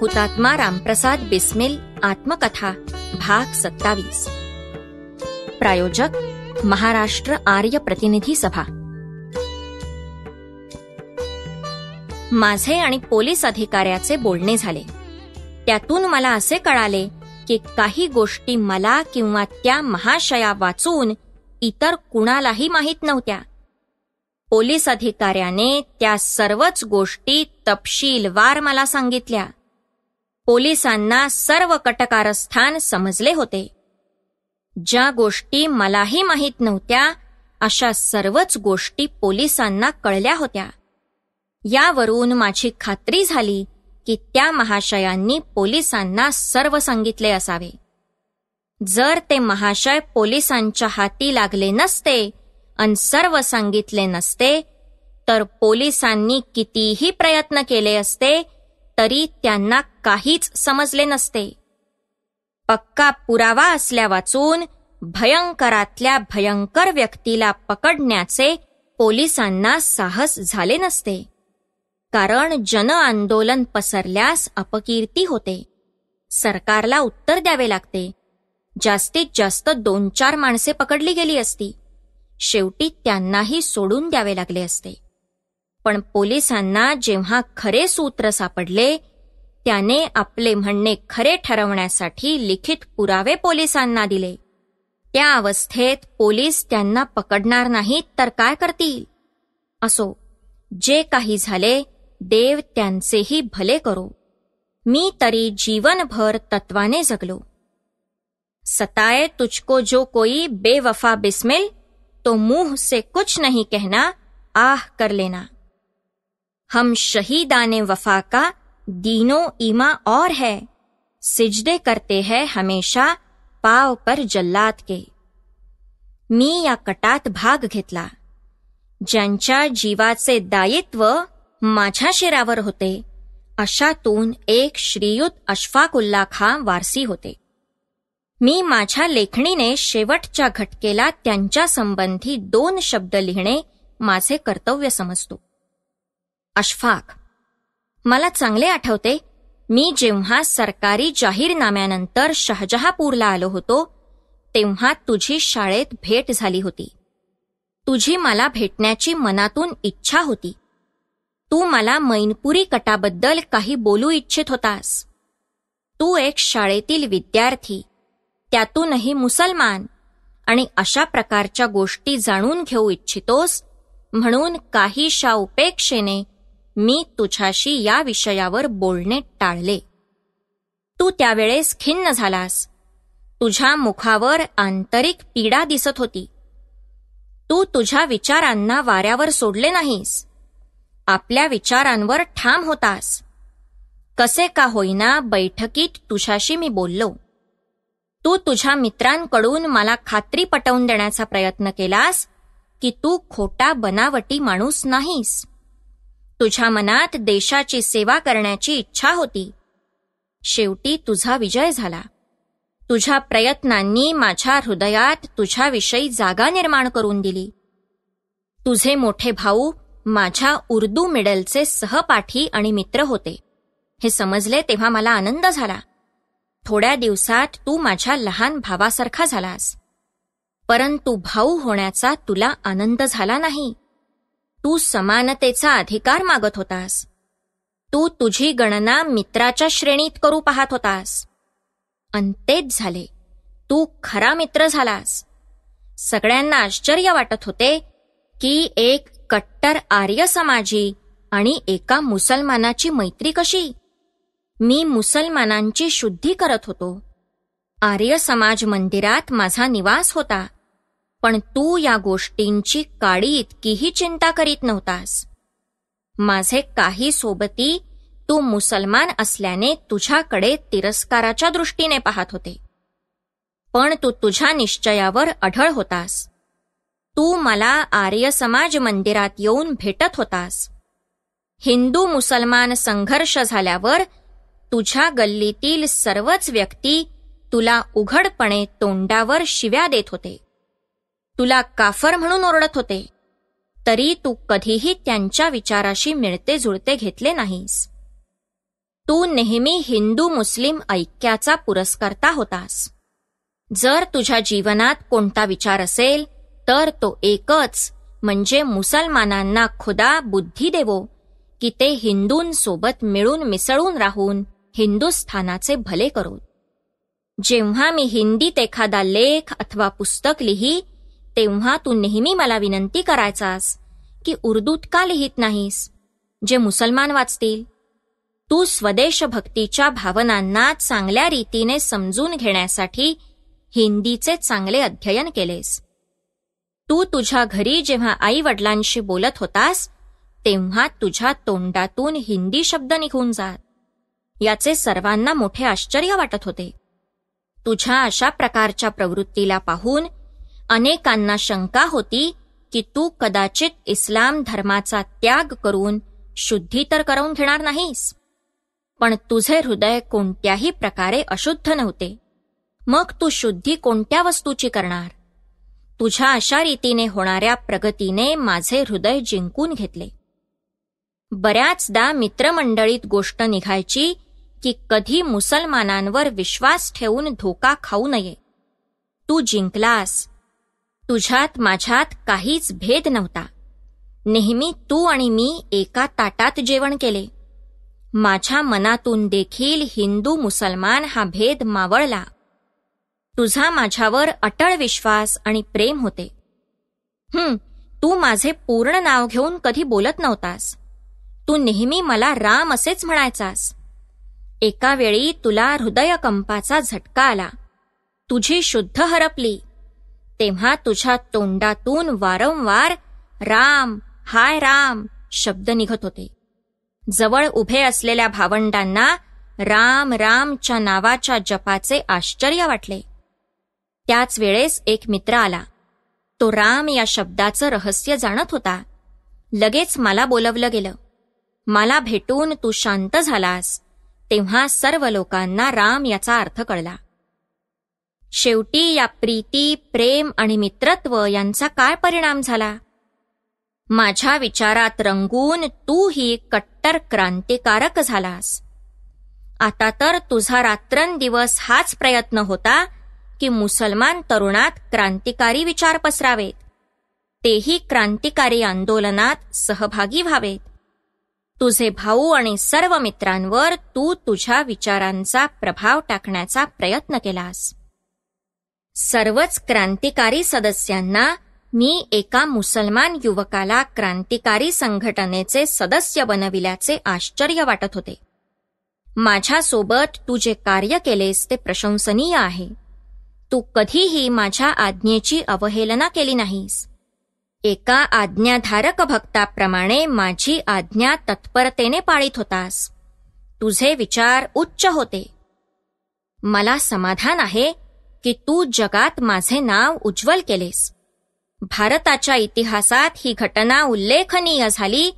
हुतात्मा रामप्रसाद बिस्मिल आत्मकथा भाग सत्तावीस प्रायोजक महाराष्ट्र आर्य प्रतिनिधी सभा माझे आणि पोलीस अधिकाऱ्याचे बोलणे झाले त्यातून मला असे कळाले की काही गोष्टी मला किंवा त्या महाशया वाचून इतर कुणालाही माहीत नव्हत्या पोलीस अधिकाऱ्याने त्या सर्वच गोष्टी तपशीलवार मला सांगितल्या पोलिसांना सर्व कटकारस्थान समजले होते ज्या गोष्टी मलाही माहीत नव्हत्या अशा सर्वच गोष्टी पोलिसांना कळल्या होत्या यावरून माझी खात्री झाली की त्या महाशयांनी पोलिसांना सर्व सांगितले असावे जर ते महाशय पोलिसांच्या हाती लागले नसते अन सर्व सांगितले नसते तर पोलिसांनी कितीही प्रयत्न केले असते तरी त्यांना काहीच समजले नसते पक्का पुरावा असल्या वाचून भयंकरातल्या भयंकर व्यक्तीला पकडण्याचे पोलिसांना साहस झाले नसते कारण जन आंदोलन पसरल्यास अपकीर्ती होते सरकारला उत्तर द्यावे लागते जास्तीत जास्त दोन चार माणसे पकडली गेली असती शेवटी त्यांनाही सोडून द्यावे लागले असते पण पोलिसांना जेव्हा खरे सूत्र सापडले त्याने आपले म्हणणे खरे ठरवण्यासाठी लिखित पुरावे पोलिसांना दिले त्या अवस्थेत पोलीस त्यांना पकडणार नाहीत तर काय करतील असो जे काही झाले देव त्यांचेही भले करो मी तरी जीवनभर तत्वाने जगलो सताए तुझको जो कोई बेवफा बिस्मिल तो मुंह से कुछ नहीं कहना आह कर लेना हम शहीदान वफा का दीनो ईमा और है सिजदे करते है हमेशा पाव पर जल्लाद के मी या कटात भाग घेतला ज्यांच्या जीवाचे दायित्व माझ्या शिरावर होते अशातून एक श्रीयुत अशफाकुल्ला वारसी होते मी माझ्या लेखणीने शेवटच्या घटकेला त्यांच्या संबंधी दोन शब्द लिहिणे माझे कर्तव्य समजतो अशफाक मला चांगले आठवते मी जेव्हा सरकारी जाहीरनाम्यानंतर शहाजहापूरला आलो होतो तेव्हा तुझी शाळेत भेट झाली होती तुझी मला भेटण्याची मनातून इच्छा होती तू मला मैनपुरी कटाबद्दल काही बोलू इच्छित होतास तू एक शाळेतील विद्यार्थी त्यातूनही मुसलमान आणि अशा प्रकारच्या गोष्टी जाणून घेऊ इच्छितोस म्हणून काहीशा उपेक्षेने मी तुझ्याशी या विषयावर बोलणे टाळले तू त्यावेळेस खिन्न झालास तुझ्या मुखावर आंतरिक पीडा दिसत होती तू तुझ्या विचारांना वाऱ्यावर सोडले नाहीस आपल्या विचारांवर ठाम होतास कसे का होईना बैठकीत तुझ्याशी मी बोललो तू तुझ्या मित्रांकडून मला खात्री पटवून देण्याचा प्रयत्न केलास की तू खोटा बनावटी माणूस नाहीस तुझ्या मनात देशाची सेवा करण्याची इच्छा होती शेवटी तुझा विजय झाला तुझ्या प्रयत्नांनी माझ्या हृदयात तुझ्याविषयी जागा निर्माण करून दिली तुझे मोठे भाऊ माझ्या उर्दू मिडलचे सहपाठी आणि मित्र होते हे समजले तेव्हा मला आनंद झाला थोड्या दिवसात तू माझ्या लहान भावासारखा झालास परंतु भाऊ होण्याचा तुला आनंद झाला नाही तू समानतेचा अधिकार मागत होतास तू तुझी गणना मित्राच्या श्रेणीत करू पाहत होतास अंतेच झाले तू खरा मित्र झालास सगळ्यांना आश्चर्य वाटत होते की एक कट्टर आर्य समाजी आणि एका मुसलमानाची मैत्री कशी मी मुसलमानांची शुद्धी करत होतो आर्य समाज मंदिरात माझा निवास होता पण तू या गोष्टींची काळी इतकीही चिंता करीत नव्हतास माझे काही सोबती तू मुसलमान असल्याने तुझ्याकडे तिरस्काराच्या दृष्टीने पाहत होते पण तू तुझ्या निश्चयावर अढळ होतास तू मला आर्य समाज मंदिरात येऊन भेटत होतास हिंदू मुसलमान संघर्ष झाल्यावर तुझ्या गल्लीतील सर्वच व्यक्ती तुला उघडपणे तोंडावर शिव्या देत होते तुला काफर म्हणून ओरडत होते तरी तू कधीही त्यांच्या विचाराशी मिळते जुळते घेतले नाहीस तू नेहमी हिंदू मुस्लिम ऐक्याचा पुरस्कर्ता होतास जर तुझ्या जीवनात कोणता विचार असेल तर तो एकच म्हणजे मुसलमानांना खुदा बुद्धी देवो की ते हिंदूंसोबत मिळून मिसळून राहून हिंदुस्थानाचे भले करू जेव्हा मी हिंदीत एखादा लेख अथवा पुस्तक लिही तेव्हा तू नेहमी मला विनंती करायचास की उर्दूत का लिहित नाहीस जे मुसलमान वाचतील तू स्वदेश भक्तीच्या भावनांना चांगल्या रीतीने समजून घेण्यासाठी हिंदीचे चांगले अध्ययन केलेस तू तुझ्या घरी जेव्हा आई वडिलांशी बोलत होतास तेव्हा तुझ्या तोंडातून हिंदी शब्द निघून जात याचे सर्वांना मोठे आश्चर्य वाटत होते तुझ्या अशा प्रकारच्या प्रवृत्तीला पाहून अनेकांना शंका होती की तू कदाचित इस्लाम धर्माचा त्याग करून शुद्धी तर करून घेणार नाहीस पण तुझे हृदय कोणत्याही प्रकारे अशुद्ध नव्हते मग तू शुद्धी कोणत्या वस्तूची करणार तुझ्या अशा रीतीने होणाऱ्या प्रगतीने माझे हृदय जिंकून घेतले बऱ्याचदा मित्रमंडळीत गोष्ट निघायची की कधी मुसलमानांवर विश्वास ठेवून धोका खाऊ नये तू जिंकलास तुझ्यात माझ्यात काहीच भेद नव्हता नेहमी तू आणि मी एका ताटात जेवण केले माझ्या मनातून देखील हिंदू मुसलमान हा भेद मावळला तुझा माझ्यावर अटळ विश्वास आणि प्रेम होते हं तू माझे पूर्ण नाव घेऊन कधी बोलत नव्हतास तू नेहमी मला राम असेच म्हणायचास एका वेळी तुला हृदयकंपाचा झटका आला तुझी शुद्ध हरपली तेव्हा तुझ्या तोंडातून वारंवार राम हाय राम शब्द निघत होते जवळ उभे असलेल्या भावंडांना राम रामच्या नावाच्या जपाचे आश्चर्य वाटले त्याच वेळेस एक मित्र आला तो राम या शब्दाचं रहस्य जाणत होता लगेच मला बोलवलं गेलं मला भेटून तू शांत झालास तेव्हा सर्व लोकांना राम याचा अर्थ कळला शेवटी या प्रीती प्रेम आणि मित्रत्व यांचा काय परिणाम झाला माझ्या विचारात रंगून तू ही कट्टर क्रांतिकारक झालास आता तर तुझा रात्रंदिवस हाच प्रयत्न होता की मुसलमान तरुणात क्रांतिकारी विचार पसरावेत तेही क्रांतिकारी आंदोलनात सहभागी व्हावेत तुझे भाऊ आणि सर्व मित्रांवर तू तुझ्या विचारांचा प्रभाव टाकण्याचा प्रयत्न केलास सर्वच क्रांतिकारी सदस्यांना मी एका मुसलमान युवकाला क्रांतिकारी संघटनेचे सदस्य बनविल्याचे आश्चर्य वाटत होते माझ्यासोबत तू जे कार्य केलेस ते प्रशंसनीय आहे तू कधीही माझ्या आज्ञेची अवहेलना केली नाहीस एका आज्ञाधारक भक्ताप्रमाणे माझी आज्ञा तत्परतेने पाळीत होतास तुझे विचार उच्च होते मला समाधान आहे की तू जगात माझे नाव उज्ज्वल केलेस भारताच्या इतिहासात ही घटना उल्लेखनीय झाली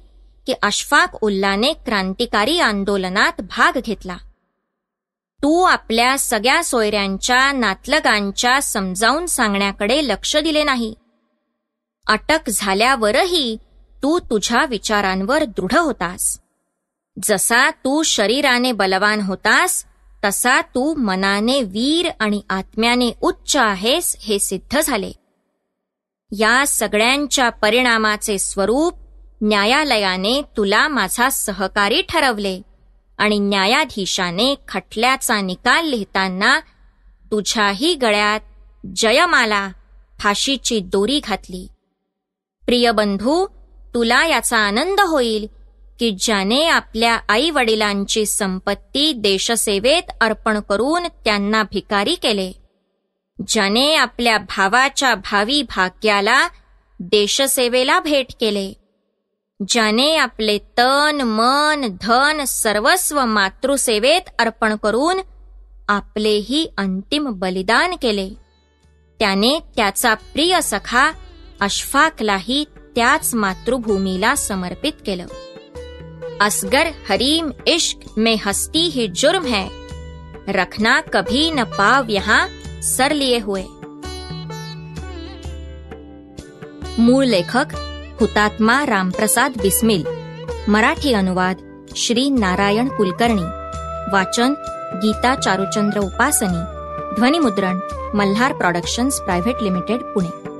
की अशफाक उल्लाने क्रांतिकारी आंदोलनात भाग घेतला तू आपल्या सगळ्या सोयऱ्यांच्या नातलगांच्या समजावून सांगण्याकडे लक्ष दिले नाही अटक झाल्यावरही तू तुझ्या विचारांवर दृढ होतास जसा तू शरीराने बलवान होतास तसा तू मनाने वीर आणि आत्म्याने उच्च आहेस हे सिद्ध झाले या सगळ्यांच्या परिणामाचे स्वरूप न्यायालयाने तुला माझा सहकारी ठरवले आणि न्यायाधीशाने खटल्याचा निकाल लिहिताना तुझ्याही गळ्यात जयमाला फाशीची दोरी घातली प्रिय बंधू तुला याचा आनंद होईल की ज्याने आपल्या आई वडिलांची संपत्ती देशसेवेत अर्पण करून त्यांना भिकारी केले ज्याने आपल्या भावाच्या भावी भाग्याला देशसेवेला भेट केले ज्याने आपले तन मन धन सर्वस्व मातृसेवेत अर्पण करून आपलेही अंतिम बलिदान केले त्याने त्याचा प्रिय सखा अशफाकलाही त्याच मातृभूमीला समर्पित केलं असगर हरीम इश्क में हस्ती ही जुर्म है रखना कभी न पाव यहाँ सर लिए हुए मूल लेखक हुतात्मा रामप्रसाद बिस्मिल मराठी अनुवाद श्री नारायण कुलकर्णी वाचन गीता चारुचंद्र उपासनी ध्वनिमुद्रण Malhar productions private limited Pune